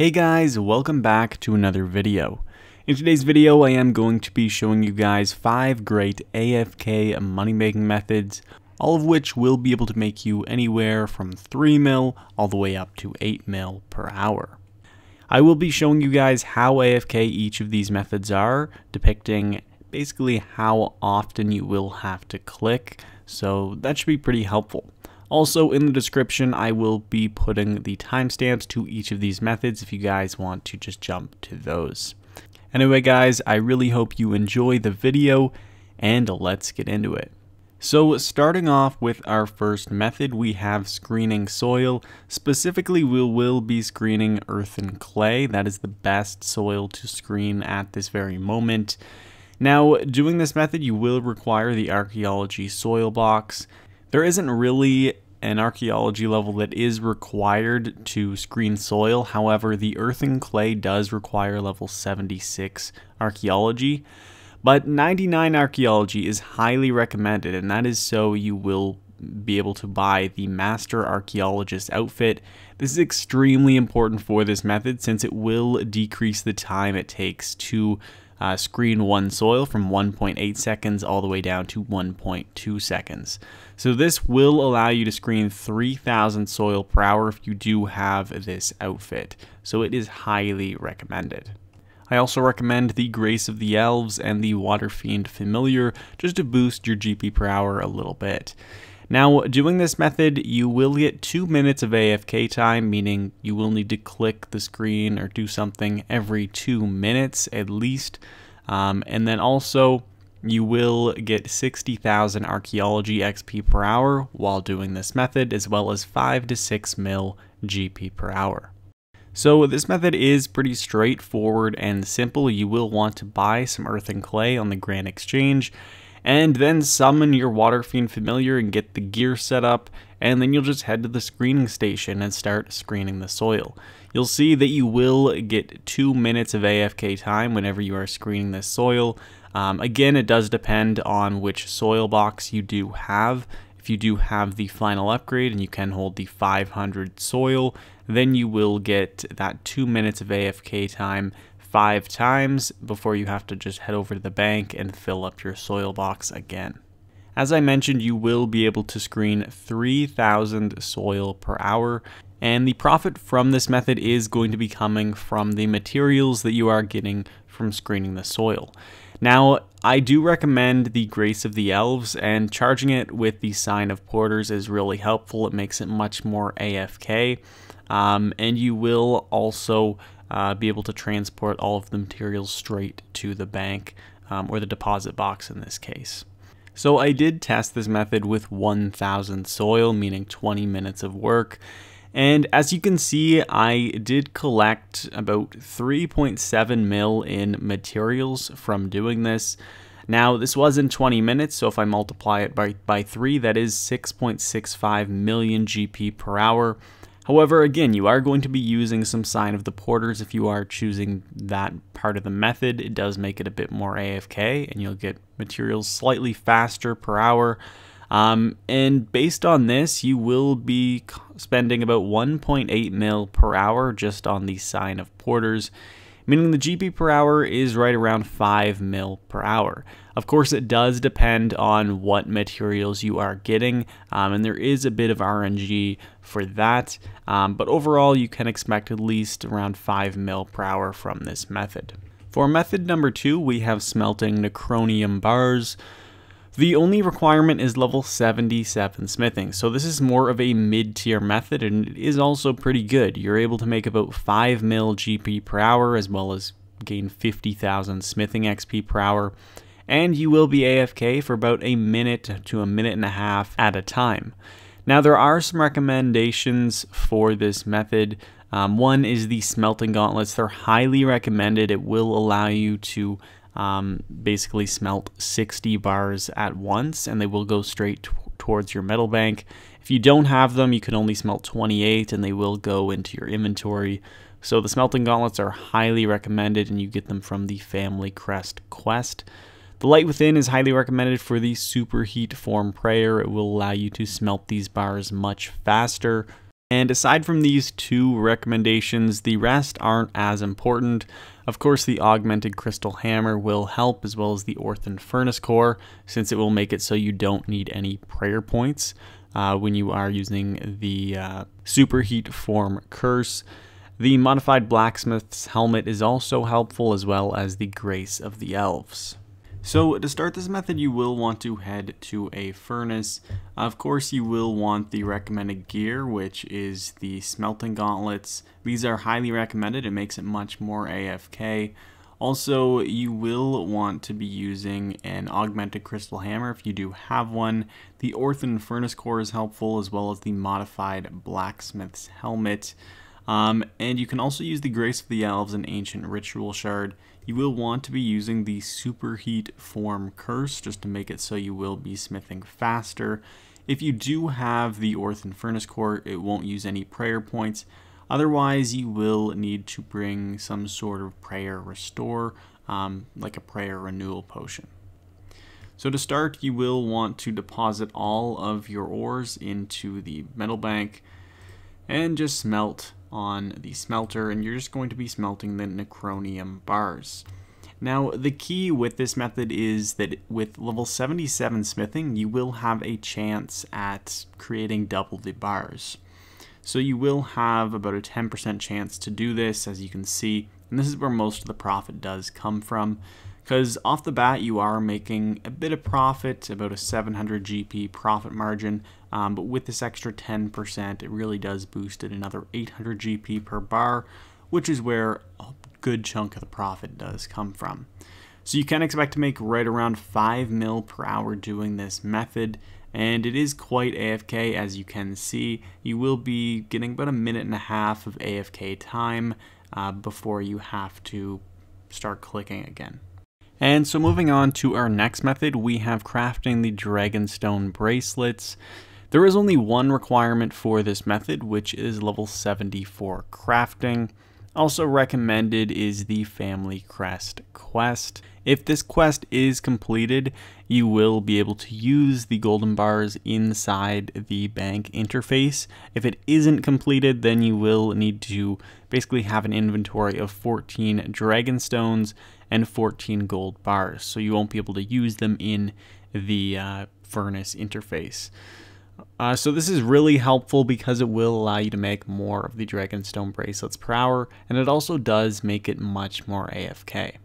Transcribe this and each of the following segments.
Hey guys, welcome back to another video. In today's video, I am going to be showing you guys 5 great AFK money-making methods, all of which will be able to make you anywhere from 3 mil all the way up to 8 mil per hour. I will be showing you guys how AFK each of these methods are, depicting basically how often you will have to click, so that should be pretty helpful. Also in the description, I will be putting the timestamps to each of these methods if you guys want to just jump to those. Anyway guys, I really hope you enjoy the video and let's get into it. So starting off with our first method, we have screening soil. Specifically, we will be screening earth and clay. That is the best soil to screen at this very moment. Now, doing this method, you will require the archaeology soil box. There isn't really an archaeology level that is required to screen soil. However, the earthen clay does require level 76 archaeology. But 99 archaeology is highly recommended, and that is so you will be able to buy the Master Archaeologist outfit. This is extremely important for this method since it will decrease the time it takes to uh, screen one soil from 1.8 seconds all the way down to 1.2 seconds. So this will allow you to screen 3,000 soil per hour if you do have this outfit. So it is highly recommended. I also recommend the Grace of the Elves and the Water Fiend Familiar just to boost your GP per hour a little bit. Now, doing this method, you will get two minutes of AFK time, meaning you will need to click the screen or do something every two minutes at least. Um, and then also, you will get 60,000 archaeology XP per hour while doing this method, as well as 5 to 6 mil GP per hour. So this method is pretty straightforward and simple. You will want to buy some earth and clay on the Grand Exchange and then summon your Water Fiend Familiar and get the gear set up, and then you'll just head to the screening station and start screening the soil. You'll see that you will get 2 minutes of AFK time whenever you are screening the soil. Um, again, it does depend on which soil box you do have. If you do have the final upgrade and you can hold the 500 soil, then you will get that 2 minutes of AFK time five times before you have to just head over to the bank and fill up your soil box again. As I mentioned, you will be able to screen 3,000 soil per hour, and the profit from this method is going to be coming from the materials that you are getting from screening the soil. Now, I do recommend the Grace of the Elves, and charging it with the Sign of Porters is really helpful. It makes it much more AFK, um, and you will also uh, be able to transport all of the materials straight to the bank um, or the deposit box in this case. So I did test this method with 1,000 soil, meaning 20 minutes of work. And as you can see, I did collect about 3.7 mil in materials from doing this. Now, this was in 20 minutes, so if I multiply it by, by 3, that is 6.65 million GP per hour, However, again, you are going to be using some sign of the porters if you are choosing that part of the method. It does make it a bit more AFK and you'll get materials slightly faster per hour. Um, and based on this, you will be spending about 1.8 mil per hour just on the sign of porters meaning the GP per hour is right around 5 mil per hour. Of course, it does depend on what materials you are getting, um, and there is a bit of RNG for that, um, but overall you can expect at least around 5 mil per hour from this method. For method number two, we have smelting necronium bars. The only requirement is level 77 smithing, so this is more of a mid-tier method and it is also pretty good. You're able to make about 5 mil GP per hour as well as gain 50,000 smithing XP per hour, and you will be AFK for about a minute to a minute and a half at a time. Now there are some recommendations for this method. Um, one is the smelting gauntlets. They're highly recommended. It will allow you to um, basically smelt 60 bars at once and they will go straight towards your metal bank. If you don't have them, you can only smelt 28 and they will go into your inventory. So the smelting gauntlets are highly recommended and you get them from the Family Crest quest. The Light Within is highly recommended for the Superheat Form Prayer. It will allow you to smelt these bars much faster, and aside from these two recommendations, the rest aren't as important. Of course, the augmented crystal hammer will help as well as the Orthon furnace core, since it will make it so you don't need any prayer points uh, when you are using the uh, superheat form curse. The modified blacksmith's helmet is also helpful as well as the grace of the elves. So to start this method, you will want to head to a furnace. Of course, you will want the recommended gear, which is the smelting gauntlets. These are highly recommended. It makes it much more AFK. Also, you will want to be using an augmented crystal hammer if you do have one. The Orthon furnace core is helpful, as well as the modified blacksmith's helmet. Um, and you can also use the Grace of the Elves and Ancient Ritual Shard. You will want to be using the superheat form curse just to make it so you will be smithing faster. If you do have the and Furnace Core, it won't use any prayer points. Otherwise, you will need to bring some sort of prayer restore, um, like a prayer renewal potion. So to start, you will want to deposit all of your ores into the metal bank and just smelt on the smelter and you're just going to be smelting the necronium bars. Now, the key with this method is that with level 77 smithing, you will have a chance at creating double the bars. So you will have about a 10% chance to do this, as you can see, and this is where most of the profit does come from because off the bat you are making a bit of profit, about a 700 GP profit margin, um, but with this extra 10%, it really does boost it another 800 GP per bar, which is where a good chunk of the profit does come from. So you can expect to make right around 5 mil per hour doing this method, and it is quite AFK as you can see. You will be getting about a minute and a half of AFK time uh, before you have to start clicking again. And so moving on to our next method, we have crafting the Dragonstone bracelets. There is only one requirement for this method, which is level 74 crafting. Also recommended is the Family Crest quest. If this quest is completed, you will be able to use the golden bars inside the bank interface. If it isn't completed, then you will need to basically have an inventory of 14 dragon stones and 14 gold bars. So you won't be able to use them in the uh, furnace interface. Uh, so this is really helpful because it will allow you to make more of the Dragonstone bracelets per hour, and it also does make it much more AFK.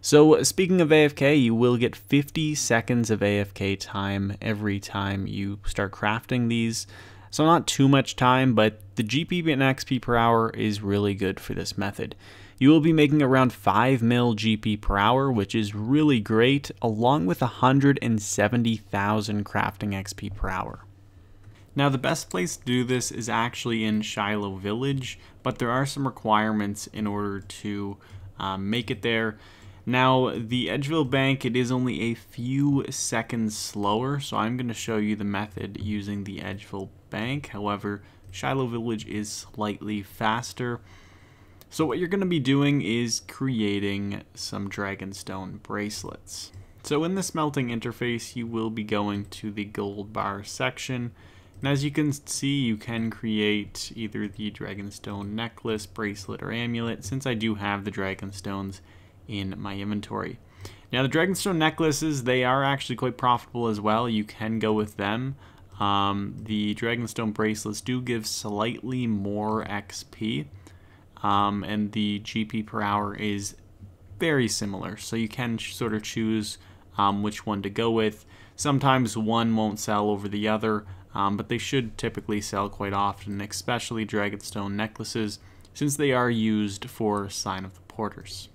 So speaking of AFK, you will get 50 seconds of AFK time every time you start crafting these. So not too much time, but the GP and XP per hour is really good for this method you will be making around 5 mil GP per hour, which is really great, along with 170,000 crafting XP per hour. Now the best place to do this is actually in Shiloh Village, but there are some requirements in order to um, make it there. Now, the Edgeville Bank, it is only a few seconds slower, so I'm going to show you the method using the Edgeville Bank. However, Shiloh Village is slightly faster. So what you're going to be doing is creating some Dragonstone bracelets. So in this melting interface, you will be going to the gold bar section. And as you can see, you can create either the Dragonstone necklace, bracelet, or amulet, since I do have the Dragonstones in my inventory. Now the Dragonstone necklaces, they are actually quite profitable as well. You can go with them. Um, the Dragonstone bracelets do give slightly more XP um, and the GP per hour is very similar. So you can sort of choose um, which one to go with. Sometimes one won't sell over the other, um, but they should typically sell quite often, especially Dragonstone necklaces, since they are used for Sign of the Porters.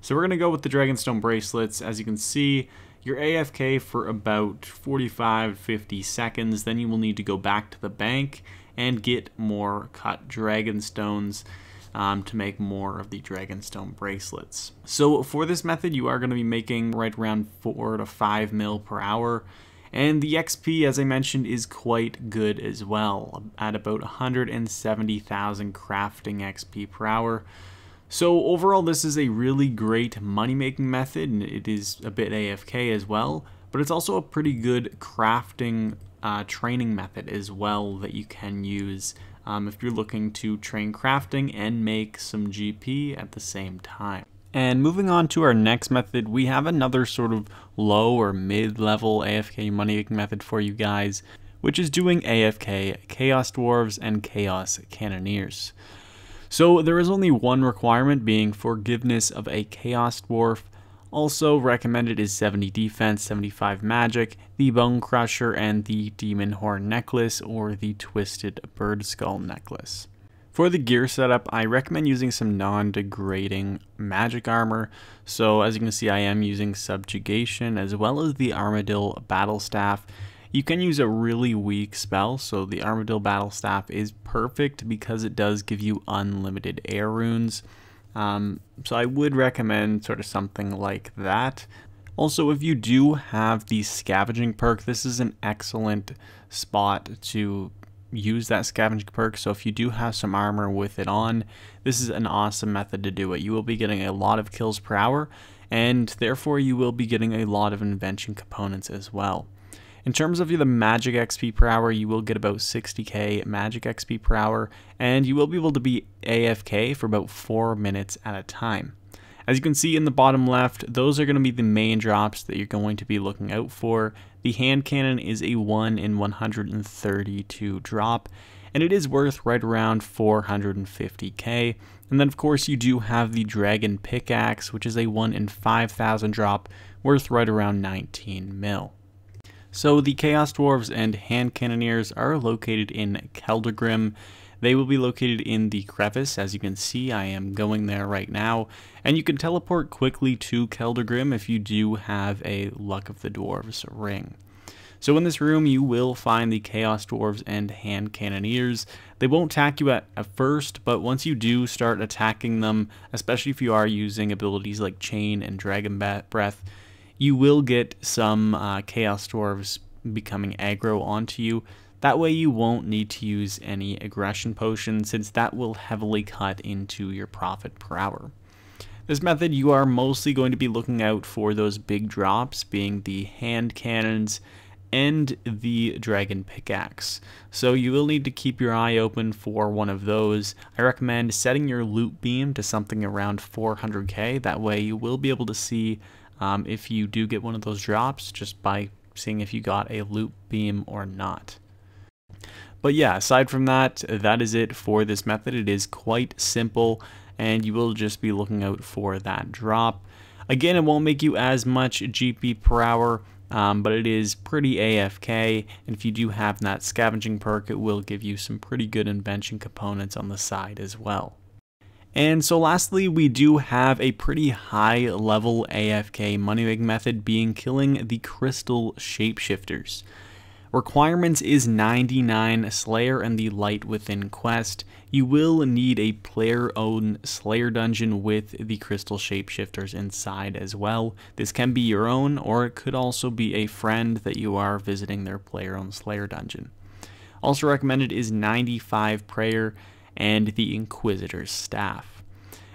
So we're going to go with the Dragonstone bracelets. As you can see, you're AFK for about 45 50 seconds, then you will need to go back to the bank and get more cut Dragonstones. stones um, to make more of the Dragonstone bracelets. So for this method, you are going to be making right around 4 to 5 mil per hour. And the XP, as I mentioned, is quite good as well, at about 170,000 crafting XP per hour. So overall, this is a really great money-making method, and it is a bit AFK as well, but it's also a pretty good crafting uh, training method as well that you can use um, if you're looking to train crafting and make some GP at the same time. And moving on to our next method, we have another sort of low or mid-level AFK money method for you guys, which is doing AFK Chaos Dwarves and Chaos Cannoneers. So there is only one requirement being forgiveness of a Chaos Dwarf also recommended is 70 defense, 75 magic, the Bone Crusher, and the Demon Horn Necklace or the Twisted Bird Skull Necklace. For the gear setup, I recommend using some non-degrading magic armor. So as you can see, I am using Subjugation as well as the Armadillo Battle Staff. You can use a really weak spell, so the Armadillo Battle Staff is perfect because it does give you unlimited air runes. Um, so I would recommend sort of something like that. Also, if you do have the scavenging perk, this is an excellent spot to use that scavenging perk. So if you do have some armor with it on, this is an awesome method to do it. You will be getting a lot of kills per hour, and therefore you will be getting a lot of invention components as well. In terms of the magic XP per hour, you will get about 60k magic XP per hour, and you will be able to be AFK for about 4 minutes at a time. As you can see in the bottom left, those are going to be the main drops that you're going to be looking out for. The hand cannon is a 1 in 132 drop, and it is worth right around 450k. And then of course you do have the dragon pickaxe, which is a 1 in 5000 drop, worth right around 19 mil. So the Chaos Dwarves and Hand Cannoneers are located in Keldegrim. They will be located in the crevice. As you can see, I am going there right now. And you can teleport quickly to Keldegrim if you do have a Luck of the Dwarves ring. So in this room, you will find the Chaos Dwarves and Hand Cannoneers. They won't attack you at, at first, but once you do start attacking them, especially if you are using abilities like Chain and Dragon Breath, you will get some uh, Chaos Dwarves becoming aggro onto you. That way you won't need to use any aggression potion since that will heavily cut into your profit per hour. This method you are mostly going to be looking out for those big drops being the hand cannons and the dragon pickaxe. So you will need to keep your eye open for one of those. I recommend setting your loot beam to something around 400k, that way you will be able to see um, if you do get one of those drops just by seeing if you got a loop beam or not. But yeah, aside from that, that is it for this method. It is quite simple and you will just be looking out for that drop. Again, it won't make you as much GP per hour, um, but it is pretty AFK. And if you do have that scavenging perk, it will give you some pretty good invention components on the side as well. And so lastly, we do have a pretty high level AFK moneymaking method being killing the crystal shapeshifters. Requirements is 99 Slayer and the Light Within quest. You will need a player owned Slayer dungeon with the crystal shapeshifters inside as well. This can be your own or it could also be a friend that you are visiting their player owned Slayer dungeon. Also recommended is 95 Prayer and the Inquisitor's staff.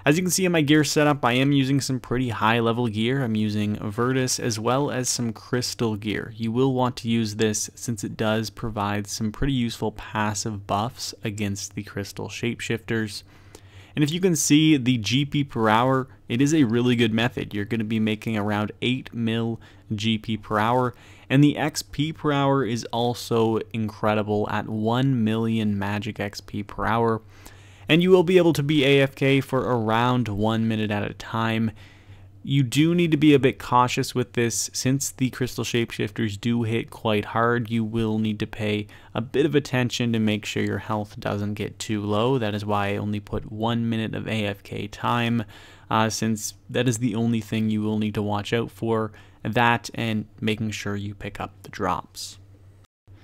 As you can see in my gear setup, I am using some pretty high level gear. I'm using Virtus as well as some crystal gear. You will want to use this since it does provide some pretty useful passive buffs against the crystal shapeshifters. And if you can see the GP per hour, it is a really good method. You're going to be making around 8 mil GP per hour. And the XP per hour is also incredible at 1 million magic XP per hour. And you will be able to be AFK for around 1 minute at a time. You do need to be a bit cautious with this since the crystal shapeshifters do hit quite hard. You will need to pay a bit of attention to make sure your health doesn't get too low. That is why I only put one minute of AFK time uh, since that is the only thing you will need to watch out for. That and making sure you pick up the drops.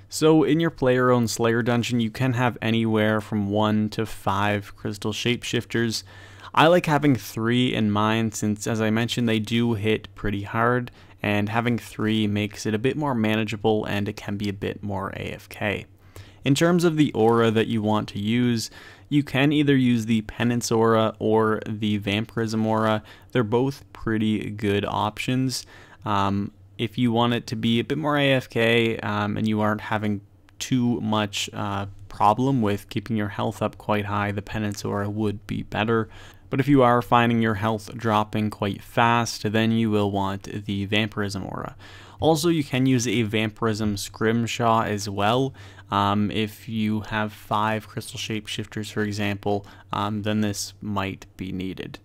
So in your player owned Slayer dungeon, you can have anywhere from 1 to 5 crystal shapeshifters. I like having three in mind since, as I mentioned, they do hit pretty hard, and having three makes it a bit more manageable and it can be a bit more AFK. In terms of the aura that you want to use, you can either use the Penance Aura or the Vampirism Aura. They're both pretty good options. Um, if you want it to be a bit more AFK um, and you aren't having too much uh, problem with keeping your health up quite high, the Penance Aura would be better. But if you are finding your health dropping quite fast, then you will want the Vampirism Aura. Also, you can use a Vampirism Scrimshaw as well. Um, if you have five Crystal Shapeshifters, for example, um, then this might be needed.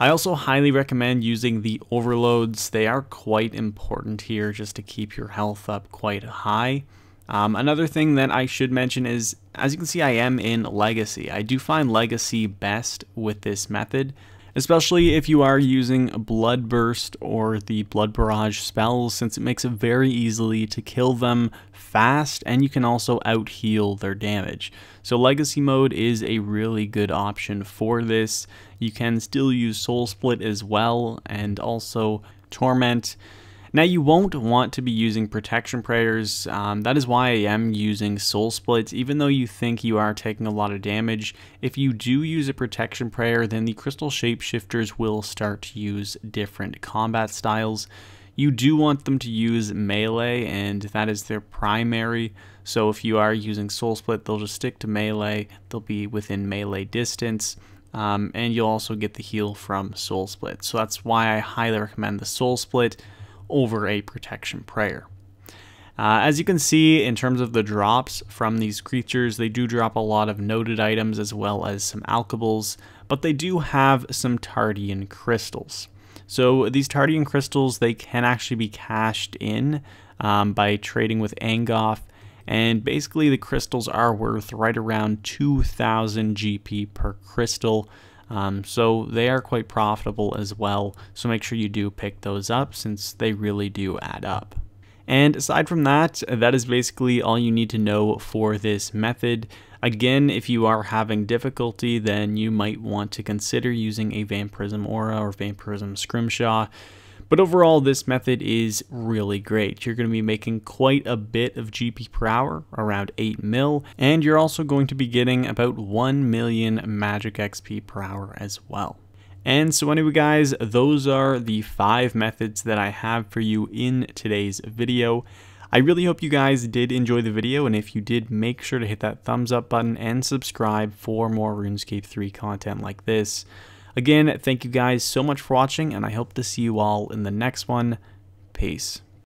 I also highly recommend using the overloads. They are quite important here just to keep your health up quite high. Um, another thing that I should mention is, as you can see, I am in Legacy. I do find Legacy best with this method, especially if you are using Blood Burst or the Blood Barrage spells, since it makes it very easily to kill them fast, and you can also out-heal their damage. So Legacy mode is a really good option for this. You can still use Soul Split as well, and also Torment, now you won't want to be using protection prayers, um, that is why I am using soul splits, even though you think you are taking a lot of damage, if you do use a protection prayer then the crystal shapeshifters will start to use different combat styles. You do want them to use melee and that is their primary, so if you are using soul split they'll just stick to melee, they'll be within melee distance. Um, and you'll also get the heal from Soul Split. So that's why I highly recommend the Soul Split over a protection prayer. Uh, as you can see, in terms of the drops from these creatures, they do drop a lot of noted items as well as some alkables, but they do have some Tardian crystals. So these Tardian crystals, they can actually be cashed in um, by trading with Angoff, and basically the crystals are worth right around 2,000 GP per crystal, um, so they are quite profitable as well. So make sure you do pick those up since they really do add up. And aside from that, that is basically all you need to know for this method. Again, if you are having difficulty, then you might want to consider using a Vampirism Aura or Vampirism Scrimshaw. But overall, this method is really great. You're going to be making quite a bit of GP per hour, around 8 mil, and you're also going to be getting about 1 million magic XP per hour as well. And so anyway guys, those are the five methods that I have for you in today's video. I really hope you guys did enjoy the video, and if you did, make sure to hit that thumbs up button and subscribe for more RuneScape 3 content like this. Again, thank you guys so much for watching, and I hope to see you all in the next one. Peace.